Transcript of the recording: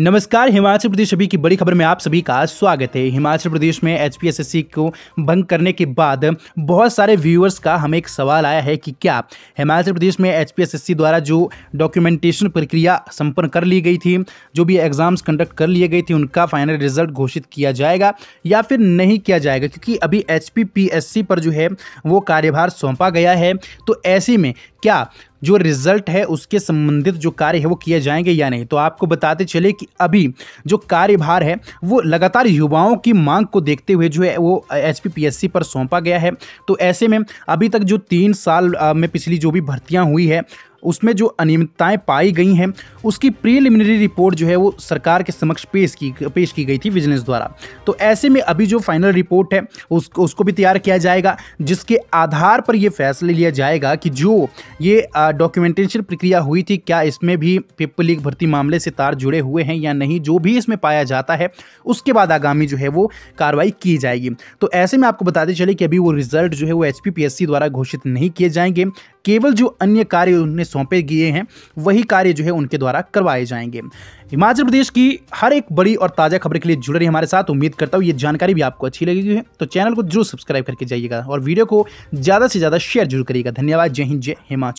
नमस्कार हिमाचल प्रदेश अभी की बड़ी खबर में आप सभी का स्वागत है हिमाचल प्रदेश में एच को भंग करने के बाद बहुत सारे व्यूअर्स का हमें एक सवाल आया है कि क्या हिमाचल प्रदेश में एच द्वारा जो डॉक्यूमेंटेशन प्रक्रिया संपन्न कर ली गई थी जो भी एग्ज़ाम्स कंडक्ट कर लिए गए थे उनका फाइनल रिजल्ट घोषित किया जाएगा या फिर नहीं किया जाएगा क्योंकि अभी एच पर जो है वो कार्यभार सौंपा गया है तो ऐसे में क्या जो रिजल्ट है उसके संबंधित जो कार्य है वो किए जाएंगे या नहीं तो आपको बताते चले कि अभी जो कार्यभार है वो लगातार युवाओं की मांग को देखते हुए जो है वो एच पी पर सौंपा गया है तो ऐसे में अभी तक जो तीन साल में पिछली जो भी भर्तियाँ हुई है उसमें जो अनियमितताएं पाई गई हैं उसकी प्रीलिमिनरी रिपोर्ट जो है वो सरकार के समक्ष पेश की पेश की गई थी विजिलेंस द्वारा तो ऐसे में अभी जो फाइनल रिपोर्ट है उस उसको भी तैयार किया जाएगा जिसके आधार पर यह फैसला लिया जाएगा कि जो ये डॉक्यूमेंटेशन प्रक्रिया हुई थी क्या इसमें भी पीपल लीग भर्ती मामले से तार जुड़े हुए हैं या नहीं जो भी इसमें पाया जाता है उसके बाद आगामी जो है वो कार्रवाई की जाएगी तो ऐसे में आपको बताते चले कि अभी वो रिजल्ट जो है वो एच द्वारा घोषित नहीं किए जाएंगे केवल जो अन्य कार्य उन्हें सौंपे गए हैं वही कार्य जो है उनके द्वारा करवाए जाएंगे हिमाचल प्रदेश की हर एक बड़ी और ताज़ा खबर के लिए जुड़े रही हमारे साथ उम्मीद करता हूँ ये जानकारी भी आपको अच्छी लगेगी है तो चैनल को जरूर सब्सक्राइब करके जाइएगा और वीडियो को ज़्यादा से ज़्यादा शेयर जरूर करिएगा धन्यवाद जय हिंद जय हिमाचल